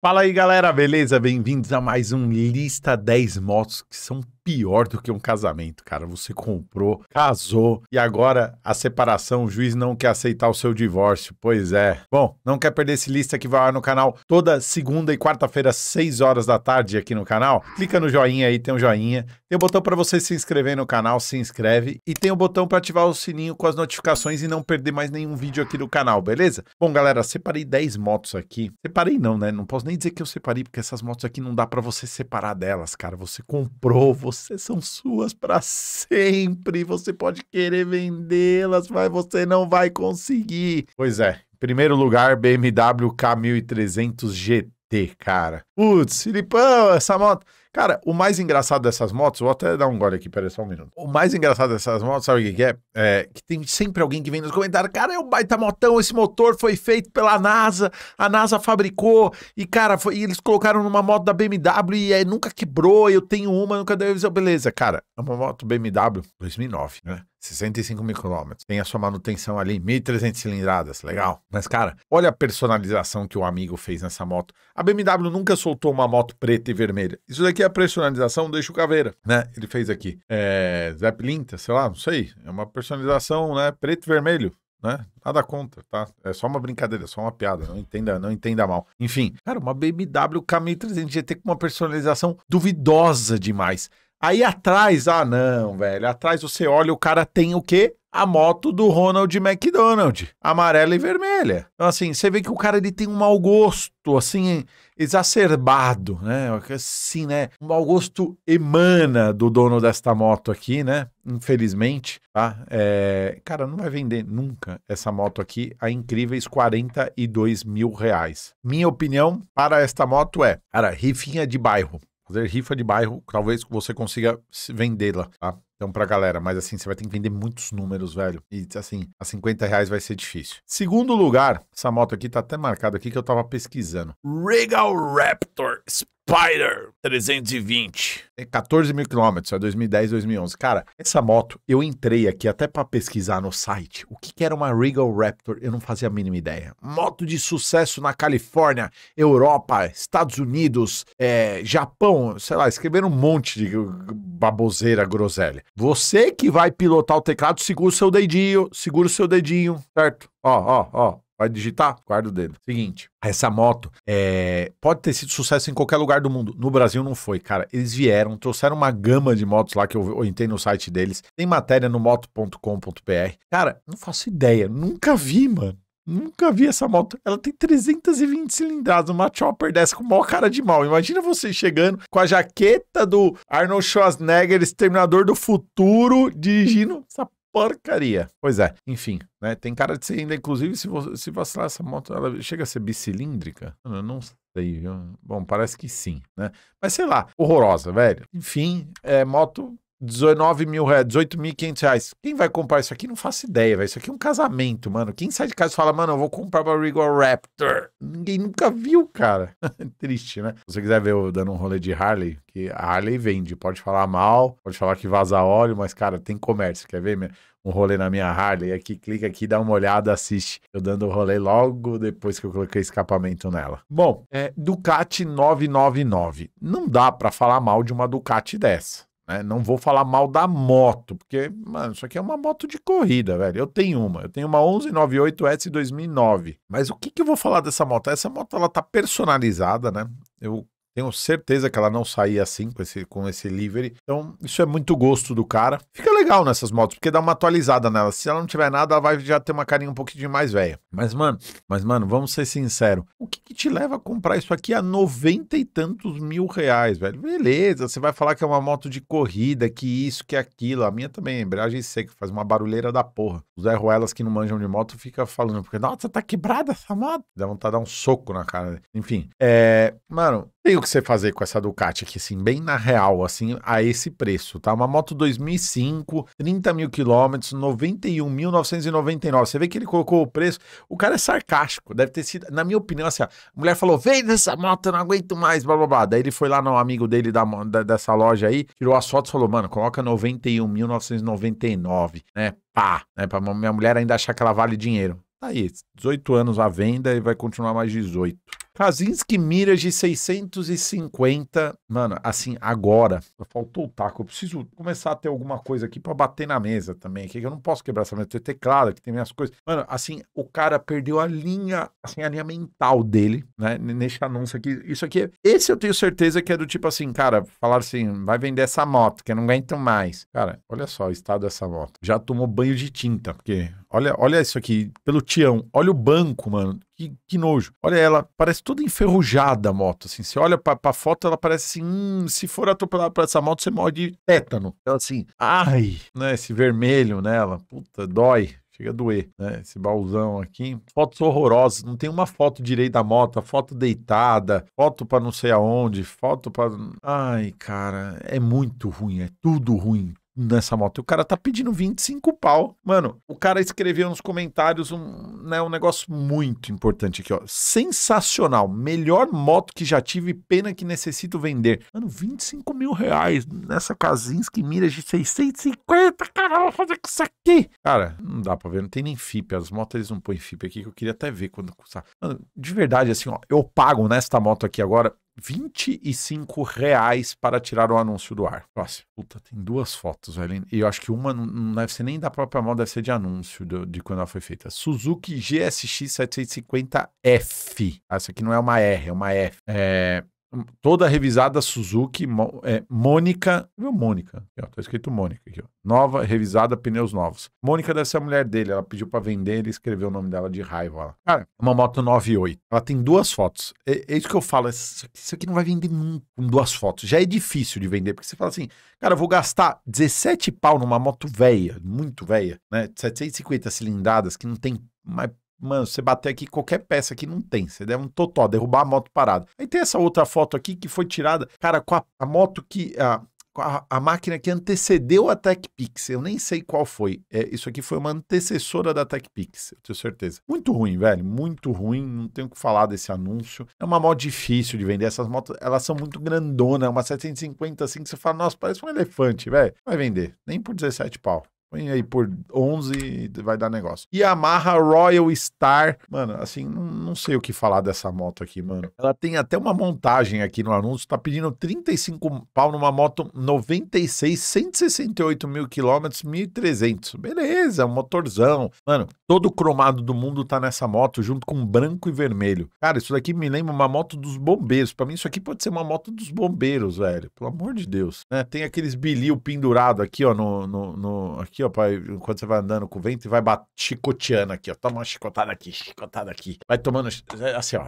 Fala aí galera, beleza? Bem-vindos a mais um Lista 10 Motos que são pior do que um casamento, cara. Você comprou, casou e agora a separação, o juiz não quer aceitar o seu divórcio. Pois é. Bom, não quer perder esse lista que vai lá no canal toda segunda e quarta-feira, 6 horas da tarde aqui no canal? Clica no joinha aí, tem um joinha. Tem o botão para você se inscrever no canal, se inscreve. E tem o botão para ativar o sininho com as notificações e não perder mais nenhum vídeo aqui do canal, beleza? Bom, galera, separei 10 motos aqui. Separei não, né? Não posso nem dizer que eu separei, porque essas motos aqui não dá para você separar delas, cara. Você comprou, você são suas para sempre. Você pode querer vendê-las, mas você não vai conseguir. Pois é. Em primeiro lugar, BMW K1300 GT, cara. Putz, Filipão, essa moto... Cara, o mais engraçado dessas motos, vou até dar um gole aqui, peraí só um minuto. O mais engraçado dessas motos, sabe o que, é? é? Que tem sempre alguém que vem nos comentários, cara, é um baita motão, esse motor foi feito pela NASA, a NASA fabricou, e cara, foi, e eles colocaram numa moto da BMW e é, nunca quebrou, eu tenho uma, nunca deu. Beleza, cara, é uma moto BMW 2009, né? 65 mil quilômetros. Tem a sua manutenção ali, 1.300 cilindradas, legal. Mas, cara, olha a personalização que o amigo fez nessa moto. A BMW nunca soltou uma moto preta e vermelha. Isso daqui é a personalização do eixo caveira, né? Ele fez aqui. É, Zeppelinta, sei lá, não sei. É uma personalização, né? Preto e vermelho. Né? Nada contra, tá? É só uma brincadeira, só uma piada, não entenda, não entenda mal. Enfim, cara, uma BMW K1300 GT com uma personalização duvidosa demais. Aí atrás, ah não, velho, atrás você olha, o cara tem o quê? A moto do Ronald McDonald, amarela e vermelha. Então assim, você vê que o cara ele tem um mau gosto, assim, exacerbado, né? Assim, né? Um mau gosto emana do dono desta moto aqui, né? Infelizmente, tá? É... Cara, não vai vender nunca essa moto aqui a incríveis 42 mil reais. Minha opinião para esta moto é, cara, rifinha de bairro fazer rifa de bairro, talvez você consiga vendê-la, tá? Então, pra galera, mas assim, você vai ter que vender muitos números, velho. E assim, a 50 reais vai ser difícil. Segundo lugar, essa moto aqui tá até marcada aqui que eu tava pesquisando. Regal Raptor Spider 320. Tem 14 mil quilômetros, é 2010, 2011. Cara, essa moto, eu entrei aqui até para pesquisar no site o que, que era uma Regal Raptor, eu não fazia a mínima ideia. Moto de sucesso na Califórnia, Europa, Estados Unidos, é, Japão, sei lá, escreveram um monte de baboseira, groselha. Você que vai pilotar o teclado, segura o seu dedinho, segura o seu dedinho, certo? Ó, ó, ó, Vai digitar? Guarda o dedo. Seguinte, essa moto é, pode ter sido sucesso em qualquer lugar do mundo. No Brasil não foi, cara. Eles vieram, trouxeram uma gama de motos lá que eu, eu entrei no site deles. Tem matéria no moto.com.br. Cara, não faço ideia. Nunca vi, mano. Nunca vi essa moto. Ela tem 320 cilindradas, uma chopper dessa com maior cara de mal. Imagina você chegando com a jaqueta do Arnold Schwarzenegger, Exterminador do Futuro, dirigindo essa porcaria. Pois é, enfim, né? Tem cara de ser ainda, inclusive, se, você, se vacilar essa moto, ela chega a ser bicilíndrica? eu não sei, viu? Bom, parece que sim, né? Mas sei lá, horrorosa, velho. Enfim, é, moto 19 mil reais, 18.500 reais. Quem vai comprar isso aqui? Não faço ideia, velho. Isso aqui é um casamento, mano. Quem sai de casa e fala, mano, eu vou comprar uma Regal Raptor. Ninguém nunca viu, cara. Triste, né? Se você quiser ver eu dando um rolê de Harley, que a Harley vende. Pode falar mal, pode falar que vaza óleo, mas, cara, tem comércio. Quer ver um rolê na minha Harley? Aqui, clica aqui, dá uma olhada, assiste. Eu dando o rolê logo depois que eu coloquei escapamento nela. Bom, é, Ducati 999. Não dá para falar mal de uma Ducati dessa. Né? Não vou falar mal da moto, porque, mano, isso aqui é uma moto de corrida, velho. Eu tenho uma, eu tenho uma 1198S 2009. Mas o que, que eu vou falar dessa moto? Essa moto, ela tá personalizada, né? Eu tenho certeza que ela não saía assim com esse, com esse livery. Então, isso é muito gosto do cara. Fica legal nessas motos, porque dá uma atualizada nela. Se ela não tiver nada, ela vai já ter uma carinha um pouquinho mais velha. Mas, mano, mas, mano, vamos ser sinceros. O que, que te leva a comprar isso aqui a noventa e tantos mil reais, velho? Beleza, você vai falar que é uma moto de corrida, que isso, que aquilo. A minha também, a embreagem seca, faz uma barulheira da porra. Os Ruelas que não manjam de moto fica falando, porque, nossa, tá quebrada essa moto. Dá vontade de dar um soco na cara. Enfim, é. Mano, tem o que você fazer com essa Ducati aqui, assim, bem na real, assim, a esse preço, tá? Uma moto 2005, 30 mil quilômetros, 91.999. Você vê que ele colocou o preço, o cara é sarcástico, deve ter sido, na minha opinião, assim, a mulher falou, vende essa moto, eu não aguento mais, blá, blá, blá. Daí ele foi lá no amigo dele da, da dessa loja aí, tirou as fotos e falou, mano, coloca 91.999, né? Pá, né? Pra minha mulher ainda achar que ela vale dinheiro. Tá aí, 18 anos à venda e vai continuar mais 18. Kazinski miras de 650. Mano, assim, agora. Faltou o taco. Eu preciso começar a ter alguma coisa aqui para bater na mesa também. Que eu não posso quebrar essa mesa. Tem teclado, que tem minhas coisas. Mano, assim, o cara perdeu a linha, assim, a linha mental dele, né? Neste anúncio aqui. Isso aqui. Esse eu tenho certeza que é do tipo assim, cara, falar assim, vai vender essa moto, que eu não aguento mais. Cara, olha só o estado dessa moto. Já tomou banho de tinta, porque. Olha, olha isso aqui, pelo Tião. Olha o banco, mano que, que nojo. Olha ela, parece toda enferrujada a moto, assim. Você olha pra, pra foto, ela parece assim, hum, se for atropelada por essa moto, você morre de tétano. Ela então, assim, ai, né, esse vermelho nela, puta, dói chega a doer, né? Esse baúzão aqui. Fotos horrorosas, não tem uma foto direito da moto, foto deitada, foto para não sei aonde, foto para Ai, cara, é muito ruim, é tudo ruim nessa moto. E o cara tá pedindo 25 pau. Mano, o cara escreveu nos comentários um, né, um negócio muito importante aqui, ó. Sensacional. Melhor moto que já tive, pena que necessito vender. Mano, 25 mil reais nessa Kazinski mira de 650. Cara, vou fazer com isso aqui. Cara, não dá pra ver, não tem nem FIP. As motos eles não põem FIP aqui, que eu queria até ver quando custar. Mano, de verdade, assim, ó, eu pago nesta moto aqui agora 25 reais para tirar o anúncio do ar. Nossa, puta, tem duas fotos, velho. E eu acho que uma não deve ser nem da própria mão, deve ser de anúncio de, de quando ela foi feita. Suzuki GSX 750F. Essa aqui não é uma R, é uma F. É, Hum, toda revisada Suzuki, é, Mônica, viu Mônica? Aqui, ó, tá escrito Mônica aqui, ó. Nova, revisada, pneus novos. Mônica deve ser a mulher dele, ela pediu para vender, ele escreveu o nome dela de raiva lá. Cara, é uma moto 98. Ela tem duas fotos. É, é isso que eu falo, isso aqui, isso aqui não vai vender nunca com duas fotos. Já é difícil de vender, porque você fala assim, cara, eu vou gastar 17 pau numa moto velha, muito velha, né, 750 cilindradas, que não tem mais Mano, você bater aqui, qualquer peça aqui não tem. Você deve um totó, derrubar a moto parada. Aí tem essa outra foto aqui que foi tirada, cara, com a, a moto que. A, a, a, máquina que antecedeu a TechPix. Eu nem sei qual foi. É, isso aqui foi uma antecessora da TechPix, eu tenho certeza. Muito ruim, velho. Muito ruim. Não tenho o que falar desse anúncio. É uma moto difícil de vender. Essas motos, elas são muito grandonas. É uma 750 assim que você fala, nossa, parece um elefante, velho. Vai vender. Nem por 17 pau. Põe aí por 11 vai dar negócio. E Yamaha Royal Star. Mano, assim, não, não, sei o que falar dessa moto aqui, mano. Ela tem até uma montagem aqui no anúncio. Tá pedindo 35 pau numa moto 96, 168 mil quilômetros, 1.300. Beleza, um motorzão. Mano, todo cromado do mundo tá nessa moto, junto com branco e vermelho. Cara, isso daqui me lembra uma moto dos bombeiros. Para mim, isso aqui pode ser uma moto dos bombeiros, velho. Pelo amor de Deus. Né? Tem aqueles bilil pendurado aqui, ó, no... no, no aqui, ó, pai, enquanto você vai andando com o vento e vai bat... chicoteando aqui, ó. Toma uma chicotada aqui, chicotada aqui. Vai tomando é, assim, ó.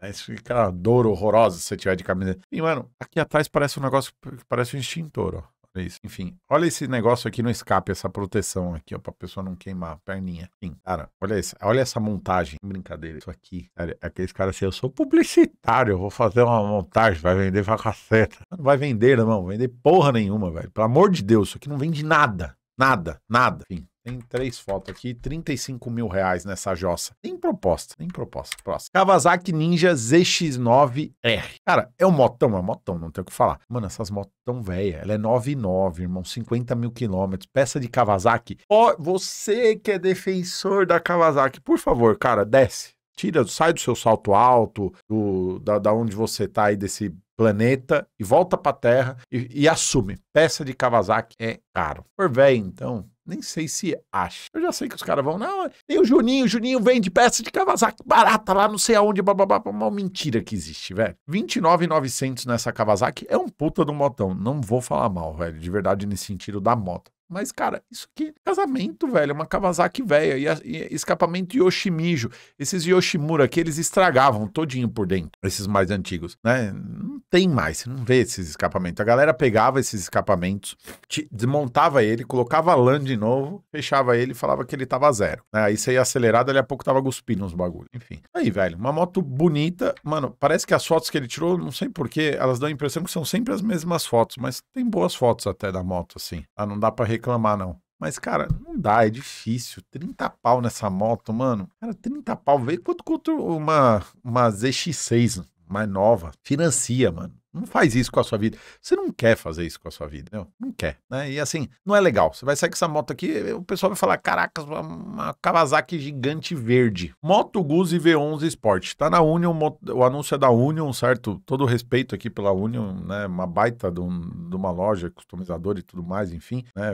Aí fica uma dor horrorosa se você tiver de camisa. E, mano, aqui atrás parece um negócio parece um extintor, ó. Isso. Enfim, olha esse negócio aqui no escape, essa proteção aqui, ó, pra pessoa não queimar a perninha. Enfim, cara, olha, isso olha essa montagem. Brincadeira, isso aqui. Cara, é aqueles caras assim, eu sou publicitário, eu vou fazer uma montagem, vai vender pra caceta. Não vai vender, não, vai vender porra nenhuma, velho. Pelo amor de Deus, isso aqui não vende nada. Nada, nada. Enfim, tem três fotos aqui, 35 mil reais nessa jossa. Nem proposta, nem proposta. Próximo. Kawasaki Ninja ZX9R. Cara, é um motão, é um motão, não tem o que falar. Mano, essas motos tão velha. Ela é 9,9, irmão, 50 mil quilômetros. Peça de Kawasaki. Ó, oh, você que é defensor da Kawasaki, por favor, cara, desce Tira, sai do seu salto alto, do, da, da onde você está aí desse planeta e volta para a Terra e, e, assume. Peça de Kawasaki é caro. Por velho, então, nem sei se acha. Eu já sei que os caras vão, não, tem o Juninho, o Juninho vende peça de Kawasaki barata lá, não sei aonde, bababá, é uma mentira que existe, velho. 29,900 nessa Kawasaki é um puta do motão, não vou falar mal, velho, de verdade nesse sentido da moto. Mas, cara, isso aqui é casamento, velho. É uma Kawasaki velha. E, e, escapamento Yoshimijo. Esses Yoshimura aqui, eles estragavam todinho por dentro. Esses mais antigos, né? tem mais, você não vê esses escapamentos. A galera pegava esses escapamentos, desmontava ele, colocava lã de novo, fechava ele e falava que ele tava zero. Né? Aí você ia acelerado, ali a pouco tava cuspindo uns bagulho. Enfim. Aí, velho, uma moto bonita. Mano, parece que as fotos que ele tirou, não sei porquê, elas dão a impressão que são sempre as mesmas fotos, mas tem boas fotos até da moto, assim. Ah, não dá para reclamar, não. Mas, cara, não dá, é difícil. 30 pau nessa moto, mano. Cara, 30 pau. Vê quanto contra uma, uma ZX6 mais nova, financia, mano. Não faz isso com a sua vida. Você não quer fazer isso com a sua vida, não, não quer, né? E assim, não é legal. Você vai sair com essa moto aqui, o pessoal vai falar, caraca, uma, Kawasaki gigante verde. Moto Guzzi V11 Sport. Tá na Union, o anúncio é da Union, certo? Todo respeito aqui pela Union, né? Uma baita de, um, de uma loja, customizadora e tudo mais, enfim, né?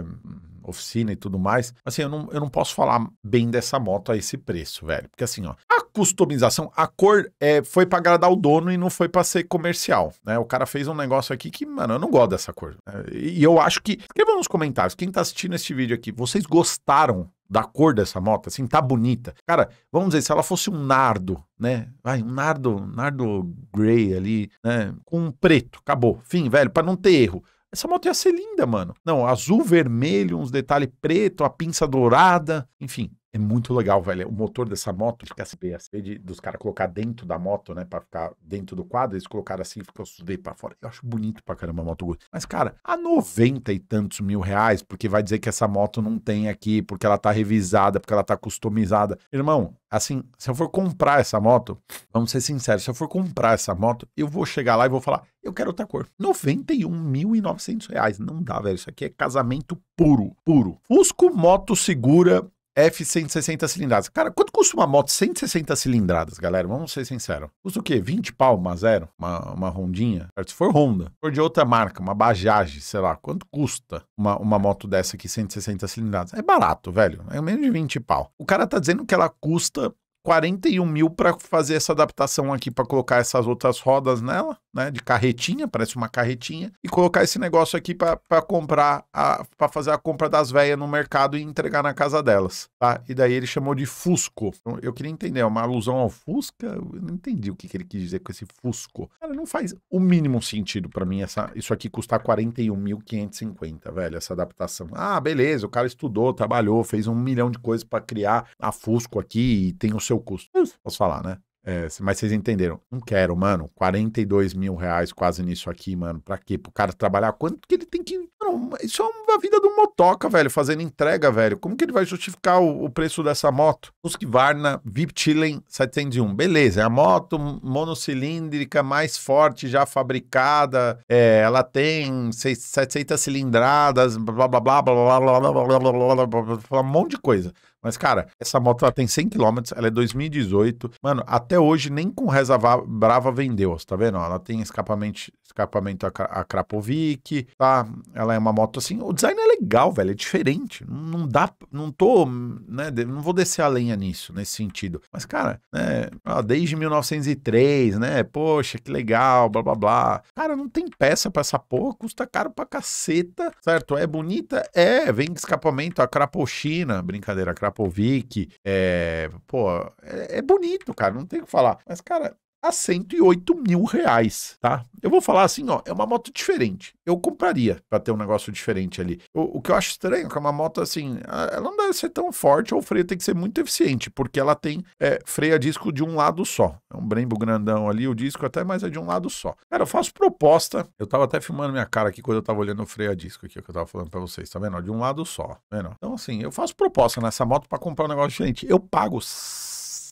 Oficina e tudo mais. Assim, eu não, eu não posso falar bem dessa moto a esse preço, velho. Porque assim, ó, a customização, a cor é, foi para agradar o dono e não foi para ser comercial, né? O cara fez um negócio aqui que, mano, eu não gosto dessa cor. Né? E eu acho que... Escreva nos comentários, quem tá assistindo este vídeo aqui, vocês gostaram da cor dessa moto, assim, tá bonita. Cara, vamos dizer, se ela fosse um nardo, né? Vai, um nardo, nardo grey ali, né? Com um preto, acabou. Fim, velho, para não ter erro. Essa moto ia ser linda, mano. Não, azul, vermelho, uns detalhes preto, a pinça dourada, enfim, é muito legal, velho. O motor dessa moto fica assim, assim de, dos caras colocar dentro da moto, né? Pra ficar dentro do quadro, eles colocaram assim e ficou dentro pra fora. Eu acho bonito pra caramba a moto Guzzi. Mas, cara, a 90 e tantos mil reais, porque vai dizer que essa moto não tem aqui, porque ela tá revisada, porque ela tá customizada. Irmão, assim, se eu for comprar essa moto, vamos ser sinceros, se eu for comprar essa moto, eu vou chegar lá e vou falar, eu quero outra cor. 91.900 reais. Não dá, velho. Isso aqui é casamento puro, puro. Fusco Moto Segura F160 cilindradas. Cara, quanto custa uma moto 160 cilindradas, galera? Vamos ser sinceros. Custa o quê? 20 pau, uma zero? Uma, uma rondinha? Se for Honda, se for de outra marca, uma Bajaj, sei lá, quanto custa uma, uma moto dessa aqui, 160 cilindradas? É barato, velho. É menos de 20 pau. O cara tá dizendo que ela custa 41 mil para fazer essa adaptação aqui, para colocar essas outras rodas nela, né? De carretinha, parece uma carretinha, e colocar esse negócio aqui para comprar, para fazer a compra das velhas no mercado e entregar na casa delas, tá? E daí ele chamou de Fusco. Então, eu queria entender, é uma alusão ao Fusca? Eu não entendi o que, que ele quis dizer com esse Fusco. Cara, não faz o mínimo sentido para mim essa, isso aqui custar 41.550, velho, essa adaptação. Ah, beleza, o cara estudou, trabalhou, fez um milhão de coisas para criar a Fusco aqui e tem o seu seu custo. Posso falar, né? É, mas vocês entenderam. Não quero, mano. 42 mil reais quase nisso aqui, mano. Pra quê? Pro cara trabalhar? Quanto que ele tem que. Mano, isso é uma vida do motoca, velho. Fazendo entrega, velho. Como que ele vai justificar o, o preço dessa moto? Husqvarna Viptilen 701. Beleza, é a moto monocilíndrica mais forte já fabricada. É, ela tem 700 cilindradas, blá blá blá blá blá blá blá blá blá blá blá blá blá blá blá blá blá blá mas, cara, essa moto ela tem 100 km, ela é 2018. Mano, até hoje nem com reza brava vendeu, tá vendo? Ela tem escapamento, escapamento a, a Krapovic, tá? Ela é uma moto assim. O design é legal, velho, é diferente. Não dá, não tô, né? Não vou descer a lenha nisso, nesse sentido. Mas, cara, né? Desde 1903, né? Poxa, que legal, blá blá blá. Cara, não tem peça pra essa porra, custa caro pra caceta, certo? É bonita? É, vem escapamento a Crapochina, brincadeira, a Popovic, é, eh, pô, é, é bonito, cara, não tem o que falar. Mas, cara, a 108 mil reais, tá? Eu vou falar assim, ó, é uma moto diferente. Eu compraria para ter um negócio diferente ali. O, o, que eu acho estranho é que é uma moto assim, ela não deve ser tão forte ou o freio tem que ser muito eficiente, porque ela tem é, freio a disco de um lado só. É um Brembo grandão ali, o disco até mais é de um lado só. Cara, eu faço proposta. Eu tava até filmando minha cara aqui quando eu tava olhando o freio a disco aqui, é que eu tava falando para vocês, tá vendo? De um lado só, tá vendo? Então assim, eu faço proposta nessa moto para comprar um negócio diferente. Eu pago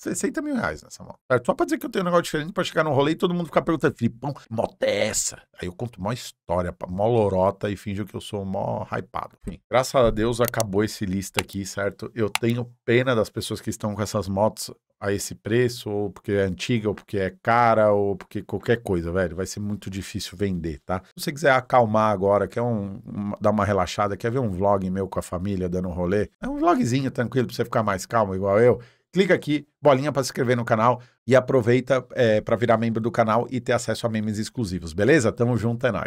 60 mil reais nessa moto. Certo? Só pra dizer que eu tenho um negócio diferente pra chegar no rolê e todo mundo ficar perguntando, Filipão, moto é essa? Aí eu conto uma história, mó lorota e finjo que eu sou mó hypado. Enfim, graças a Deus acabou esse lista aqui, certo? Eu tenho pena das pessoas que estão com essas motos a esse preço, ou porque é antiga, ou porque é cara, ou porque qualquer coisa, velho. Vai ser muito difícil vender, tá? Se você quiser acalmar agora, quer um, dar uma relaxada, quer ver um vlog meu com a família dando um rolê, é um vlogzinho tranquilo pra você ficar mais calmo, igual eu clica aqui, bolinha para se inscrever no canal e aproveita é, eh, para virar membro do canal e ter acesso a memes exclusivos, beleza? Tamo junto, é nóis.